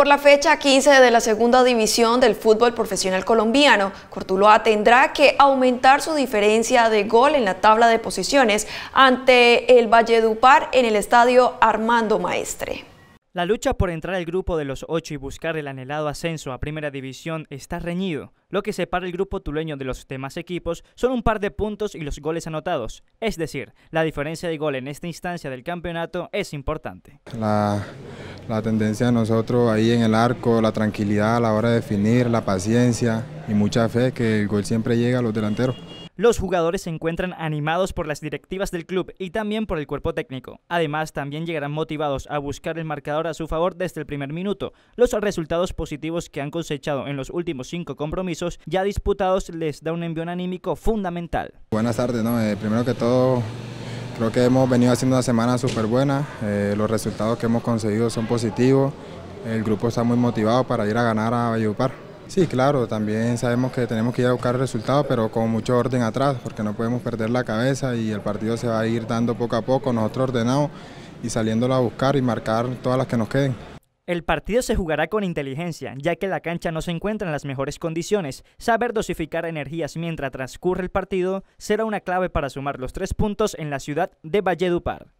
Por la fecha 15 de la segunda división del fútbol profesional colombiano, Cortuloa tendrá que aumentar su diferencia de gol en la tabla de posiciones ante el Valledupar en el estadio Armando Maestre. La lucha por entrar al grupo de los ocho y buscar el anhelado ascenso a Primera División está reñido. Lo que separa el grupo tuleño de los demás equipos son un par de puntos y los goles anotados. Es decir, la diferencia de gol en esta instancia del campeonato es importante. La la tendencia de nosotros ahí en el arco, la tranquilidad a la hora de definir, la paciencia y mucha fe que el gol siempre llega a los delanteros. Los jugadores se encuentran animados por las directivas del club y también por el cuerpo técnico. Además, también llegarán motivados a buscar el marcador a su favor desde el primer minuto. Los resultados positivos que han cosechado en los últimos cinco compromisos ya disputados les da un envío anímico fundamental. Buenas tardes, eh, primero que todo, Creo que hemos venido haciendo una semana súper buena, eh, los resultados que hemos conseguido son positivos, el grupo está muy motivado para ir a ganar a Valledupar. Sí, claro, también sabemos que tenemos que ir a buscar resultados, pero con mucho orden atrás, porque no podemos perder la cabeza y el partido se va a ir dando poco a poco, nosotros ordenados, y saliéndolo a buscar y marcar todas las que nos queden. El partido se jugará con inteligencia, ya que la cancha no se encuentra en las mejores condiciones. Saber dosificar energías mientras transcurre el partido será una clave para sumar los tres puntos en la ciudad de Valledupar.